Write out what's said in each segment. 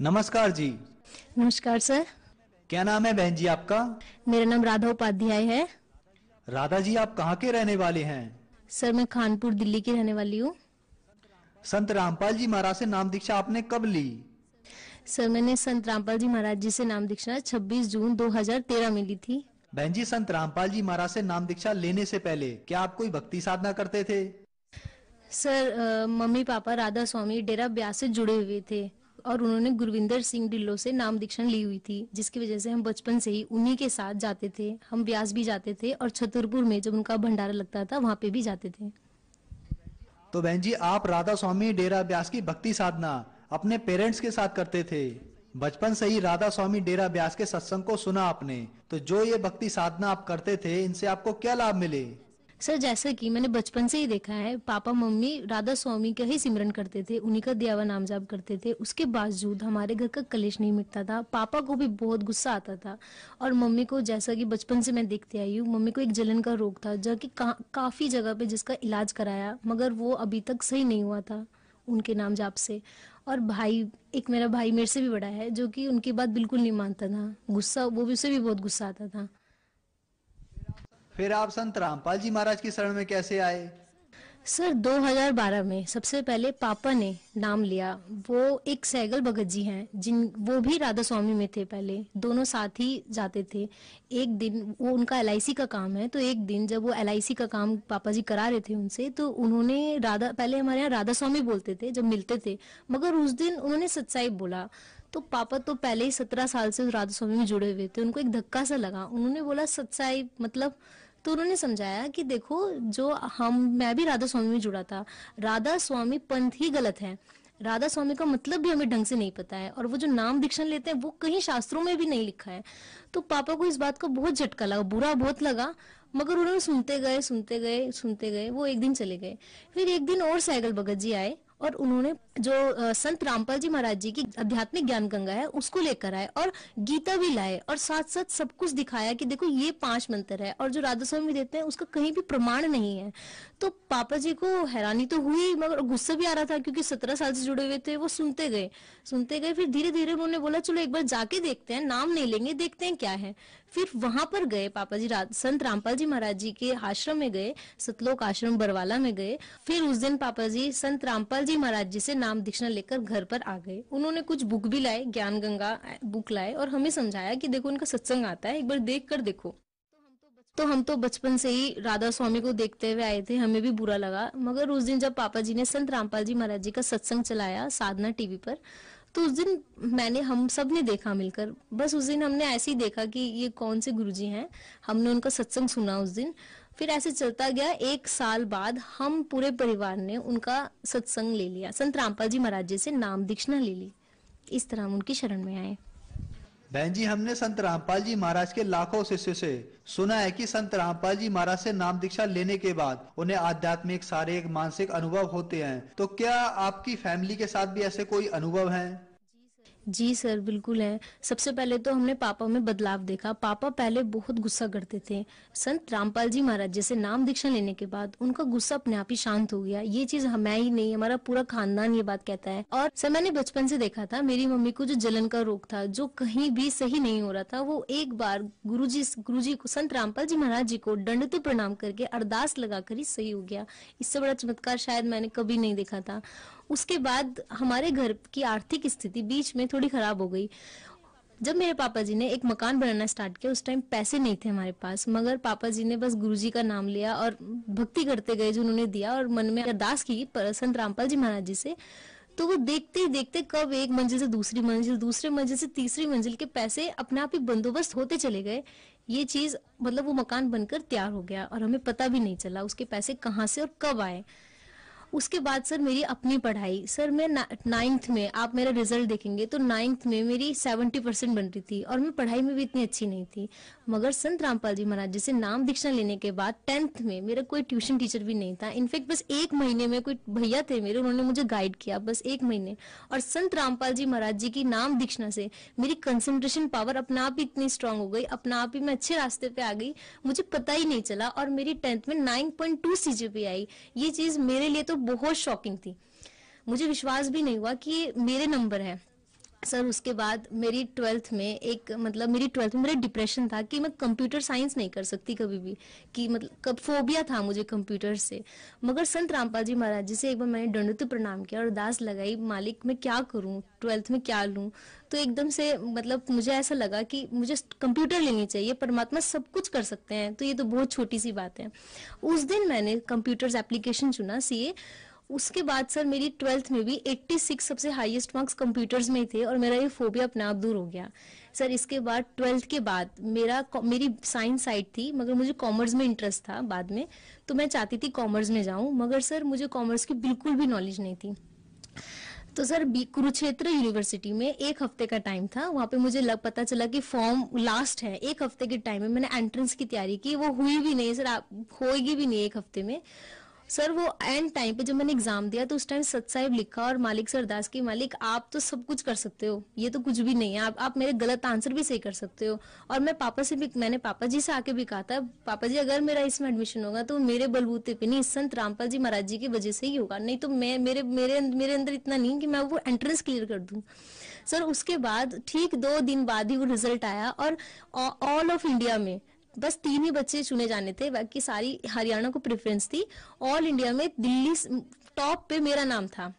नमस्कार जी नमस्कार सर क्या नाम है बहन जी आपका मेरा नाम राधा उपाध्याय है राधा जी आप कहाँ के रहने वाले हैं सर मैं खानपुर दिल्ली की रहने वाली हूँ संत रामपाल जी महाराज से नाम दीक्षा आपने कब ली सर मैंने संत रामपाल जी महाराज जी से नाम दीक्षा 26 जून 2013 में ली थी बहन जी संत रामपाल जी महाराज से नाम दीक्षा लेने से पहले क्या आप कोई भक्ति साधना करते थे सर मम्मी पापा राधा स्वामी डेरा ब्यास से जुड़े हुए थे और उन्होंने गुरविंदर सिंह ढिल्लो से नाम दीक्षण ली हुई थी जिसकी वजह से हम बचपन से ही उन्हीं के साथ जाते थे हम व्यास भी जाते थे और छतरपुर में जब उनका भंडारा लगता था वहाँ पे भी जाते थे तो बहन जी आप राधा स्वामी डेरा ब्यास की भक्ति साधना अपने पेरेंट्स के साथ करते थे बचपन से ही राधा स्वामी डेरा ब्यास के सत्संग को सुना आपने तो जो ये भक्ति साधना आप करते थे इनसे आपको क्या लाभ मिले सर जैसा कि मैंने बचपन से ही देखा है पापा मम्मी राधा स्वामी का ही सिमरन करते थे उन्हीं का दयावा नाम जाप करते थे उसके बावजूद हमारे घर का कलेश नहीं मिटता था पापा को भी बहुत गुस्सा आता था और मम्मी को जैसा कि बचपन से मैं देखती आई हूँ मम्मी को एक जलन का रोग था जो कि का, काफ़ी जगह पे जिसका इलाज कराया मगर वो अभी तक सही नहीं हुआ था उनके नाम जाप से और भाई एक मेरा भाई मेरे से भी बड़ा है जो कि उनकी बात बिल्कुल नहीं मानता था गुस्सा वो भी उसे भी बहुत गुस्सा आता था फिर आप संत रामपाल जी महाराज की शरण में कैसे आए सर 2012 में सबसे पहले पापा ने नाम लिया वो एक सैगल भगत जी हैं जिन वो भी राधा स्वामी में थे पहले दोनों साथ ही जाते थे एक दिन वो उनका एल का काम है तो एक दिन जब वो एल का काम पापा जी करा रहे थे उनसे तो उन्होंने राधा पहले हमारे यहाँ राधा स्वामी बोलते थे जब मिलते थे मगर उस दिन उन्होंने सच्चाई बोला तो पापा तो पहले ही सत्रह साल से राधा स्वामी में जुड़े हुए थे उनको एक धक्का सा लगा उन्होंने बोला सच्चाई मतलब तो उन्होंने समझाया कि देखो जो हम मैं भी राधा स्वामी में जुड़ा था राधा स्वामी पंथ ही गलत है राधा स्वामी का मतलब भी हमें ढंग से नहीं पता है और वो जो नाम दीक्षण लेते हैं वो कहीं शास्त्रों में भी नहीं लिखा है तो पापा को इस बात का बहुत झटका लगा बुरा बहुत लगा मगर उन्होंने सुनते गए सुनते गए सुनते गए वो एक दिन चले गए फिर एक दिन और साइकिल भगत जी आए और उन्होंने जो संत रामपाल जी महाराज जी की आध्यात्मिक ज्ञान गंगा है उसको लेकर आए और गीता भी लाए और साथ साथ सब कुछ दिखाया कि देखो ये पांच मंत्र है और जो राधा स्वामी देते हैं उसका कहीं भी प्रमाण नहीं है तो पापा जी को हैरानी तो हुई मगर गुस्सा भी आ रहा था क्योंकि सत्रह साल से जुड़े हुए थे वो सुनते गए सुनते गए फिर धीरे धीरे उन्होंने बोला चलो एक बार जाके देखते हैं नाम नहीं लेंगे देखते हैं क्या है फिर वहां पर गए पापा जी संत रामपाल जी महाराज जी के आश्रम में गए सतलोक आश्रम बरवाला में गए फिर उस दिन पापा जी संत रामपाल जी महाराज जी से नाम दीक्षिणा लेकर घर पर आ गए उन्होंने कुछ बुक भी लाए ज्ञान गंगा बुक लाए और हमें समझाया कि देखो उनका सत्संग आता है एक बार देख कर देखो तो हम तो बचपन से ही राधा स्वामी को देखते हुए आए थे हमें भी बुरा लगा मगर उस दिन जब पापा जी ने संत रामपाल जी महाराज जी का सत्संग चलाया साधना टीवी पर तो उस दिन मैंने हम सब ने देखा मिलकर बस उस दिन हमने ऐसे ही देखा कि ये कौन से गुरुजी हैं हमने उनका सत्संग सुना उस दिन फिर ऐसे चलता गया एक साल बाद हम पूरे परिवार ने उनका सत्संग ले लिया संत रामपाल जी महाराज जी से नाम दीक्षणा ले ली इस तरह हम उनकी शरण में आए बहन जी हमने संत रामपाल जी महाराज के लाखों शिष्य से सुना है कि संत रामपाल जी महाराज से नाम दीक्षा लेने के बाद उन्हें आध्यात्मिक शारीरिक मानसिक अनुभव होते हैं तो क्या आपकी फैमिली के साथ भी ऐसे कोई अनुभव हैं जी सर बिल्कुल है सबसे पहले तो हमने पापा में बदलाव देखा पापा पहले बहुत गुस्सा करते थे संत रामपाल जी महाराज जैसे नाम दीक्षा लेने के बाद उनका गुस्सा अपने आप ही शांत हो गया ये चीज हमें ही नहीं हमारा पूरा खानदान ये बात कहता है और सर मैंने बचपन से देखा था मेरी मम्मी को जो जलन का रोग था जो कहीं भी सही नहीं हो रहा था वो एक बार गुरु जी गुरु जी को संत रामपाल जी महाराज जी को दंडते तो प्रणाम करके अरदास लगाकर ही सही हो गया इससे बड़ा चमत्कार शायद मैंने कभी नहीं देखा था उसके बाद हमारे घर की आर्थिक स्थिति बीच में थोड़ी खराब हो गई जब मेरे पापा जी ने एक मकान बनाना स्टार्ट किया उस टाइम पैसे नहीं थे हमारे पास मगर पापा जी ने बस गुरुजी का नाम लिया और भक्ति करते गए जो उन्होंने दिया और मन में अरदास की संत रामपाल जी महाराज जी से तो वो देखते ही देखते कब एक मंजिल से दूसरी मंजिल दूसरे मंजिल से तीसरी मंजिल के पैसे अपने आप ही बंदोबस्त होते चले गए ये चीज मतलब वो मकान बनकर तैयार हो गया और हमें पता भी नहीं चला उसके पैसे कहाँ से और कब आए उसके बाद सर मेरी अपनी पढ़ाई सर मैं नाइन्थ में आप मेरा रिजल्ट देखेंगे तो नाइन्थ में मेरी सेवेंटी परसेंट बन रही थी और मैं पढ़ाई में भी इतनी अच्छी नहीं थी मगर संत रामपाल जी महाराज जी से नाम दीक्षा लेने के बाद टेंथ में मेरा कोई ट्यूशन टीचर भी नहीं था इनफेक्ट बस एक महीने में कोई भैया थे मेरे उन्होंने मुझे गाइड किया बस एक महीने और संत रामपाल जी महाराज जी की नाम दीक्षा से मेरी कंसेंट्रेशन पावर अपने आप ही इतनी स्ट्रांग हो गई अपना आप ही मैं अच्छे रास्ते पे आ गई मुझे पता ही नहीं चला और मेरी टेंथ में नाइन पॉइंट टू आई ये चीज मेरे लिए तो बहुत शॉकिंग थी मुझे विश्वास भी नहीं हुआ कि ये मेरे नंबर है सर उसके बाद मेरी ट्वेल्थ में एक मतलब मेरी ट्वेल्थ में मेरा डिप्रेशन था कि मैं कंप्यूटर साइंस नहीं कर सकती कभी भी कि मतलब कब फोबिया था मुझे कंप्यूटर से मगर संत रामपाल जी महाराज जी से एक बार मैंने दंडित प्रणाम किया और दास लगाई मालिक मैं क्या करूँ ट्वेल्थ में क्या लूँ तो एकदम से मतलब मुझे ऐसा लगा कि मुझे कंप्यूटर लेनी चाहिए परमात्मा सब कुछ कर सकते हैं तो ये तो बहुत छोटी सी बात है उस दिन मैंने कंप्यूटर्स एप्लीकेशन चुना सी उसके बाद सर मेरी ट्वेल्थ में भी 86 सबसे हाईएस्ट मार्क्स कंप्यूटर्स में थे और मेरा ये फोबिया अपने आप दूर हो गया सर इसके बाद ट्वेल्थ के बाद मेरा मेरी साइंस साइड थी मगर मुझे कॉमर्स में इंटरेस्ट था बाद में तो मैं चाहती थी कॉमर्स में जाऊँ मगर सर मुझे कॉमर्स की बिल्कुल भी नॉलेज नहीं थी तो सर कुरुक्षेत्र यूनिवर्सिटी में एक हफ्ते का टाइम था वहाँ पे मुझे लग पता चला कि फॉर्म लास्ट है एक हफ्ते के टाइम में मैंने एंट्रेंस की तैयारी की वो हुई भी नहीं सर आप होएगी भी नहीं एक हफ्ते में सर वो एंड टाइम पे जब मैंने एग्जाम दिया तो उस टाइम सत साहिब लिखा और मालिक सरदास की मालिक आप तो सब कुछ कर सकते हो ये तो कुछ भी नहीं है आप आप मेरे गलत आंसर भी सही कर सकते हो और मैं पापा से भी मैंने पापा जी से आके भी कहा था पापा जी अगर मेरा इसमें एडमिशन होगा तो मेरे बलबूते पे नहीं संत रामपाल जी महाराज जी की वजह से ही होगा नहीं तो मैं मेरे मेरे मेरे अंदर इतना नहीं कि मैं वो एंट्रेंस क्लियर कर दू सर उसके बाद ठीक दो दिन बाद ही वो रिजल्ट आया और ऑल ऑफ इंडिया में बस तीन ही बच्चे चुने जाने थे बाकी सारी हरियाणा को प्रेफरेंस थी ऑल इंडिया में दिल्ली टॉप पे मेरा नाम था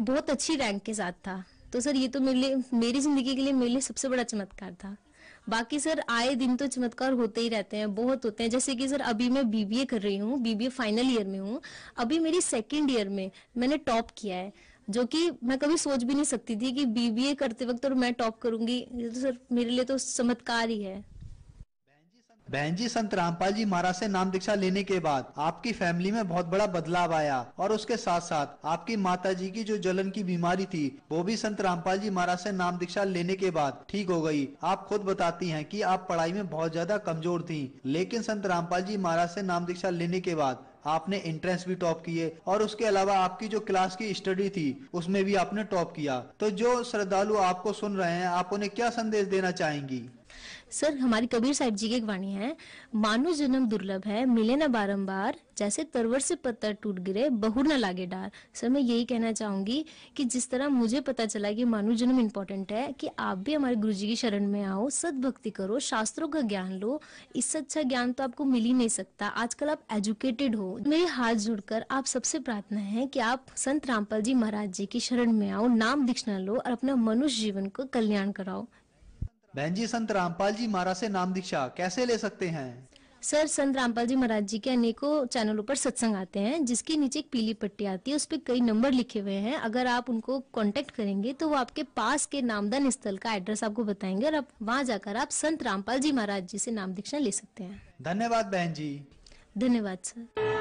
बहुत अच्छी रैंक के साथ था तो सर ये तो मेरे लिए मेरी ज़िंदगी के लिए मेरे लिए सबसे बड़ा चमत्कार था बाकी सर आए दिन तो चमत्कार होते ही रहते हैं बहुत होते हैं जैसे कि सर अभी मैं बीबीए कर रही हूँ बीबीए फाइनल ईयर में हूँ अभी मेरी सेकेंड ईयर में मैंने टॉप किया है जो कि मैं कभी सोच भी नहीं सकती थी कि बीबीए करते वक्त और मैं टॉप करूंगी ये तो सर मेरे लिए तो चमत्कार ही है बहन जी संत रामपाल जी महाराज से नाम दीक्षा लेने के बाद आपकी फैमिली में बहुत बड़ा बदलाव आया और उसके साथ साथ आपकी माता जी की जो जलन की बीमारी थी वो भी संत रामपाल जी महाराज से नाम दीक्षा लेने के बाद ठीक हो गई आप खुद बताती हैं कि आप पढ़ाई में बहुत ज्यादा कमजोर थी लेकिन संत रामपाल जी महाराज से नाम दीक्षा लेने के बाद आपने एंट्रेंस भी टॉप किए और उसके अलावा आपकी जो क्लास की स्टडी थी उसमें भी आपने टॉप किया तो जो श्रद्धालु आपको सुन रहे हैं आप उन्हें क्या संदेश देना चाहेंगी सर हमारी कबीर साहिब जी की एक वाणी है मानो जन्म दुर्लभ है मिले ना बारंबार जैसे तरवर से पत्थर टूट गिरे बहुर ना लागे डार सर मैं यही कहना चाहूंगी कि जिस तरह मुझे पता चला कि मानव जन्म इम्पोर्टेंट है कि आप भी हमारे गुरु जी की शरण में आओ सदभक्ति करो शास्त्रों का ज्ञान लो इससे अच्छा ज्ञान तो आपको मिल ही नहीं सकता आजकल आप एजुकेटेड हो मेरे हाथ जुड़कर आप सबसे प्रार्थना है कि आप संत रामपाल जी महाराज जी की शरण में आओ नाम दीक्षणा लो और अपना मनुष्य जीवन को कल्याण कराओ बहन जी संत रामपाल जी महाराज से नाम दीक्षा कैसे ले सकते हैं सर संत रामपाल जी महाराज जी के अनेकों चैनलों पर सत्संग आते हैं जिसके नीचे एक पीली पट्टी आती है उस पर कई नंबर लिखे हुए हैं अगर आप उनको कांटेक्ट करेंगे तो वो आपके पास के नामदान स्थल का एड्रेस आपको बताएंगे और आप वहाँ जाकर आप संत रामपाल जी महाराज जी से नाम दीक्षा ले सकते हैं धन्यवाद बहन जी धन्यवाद सर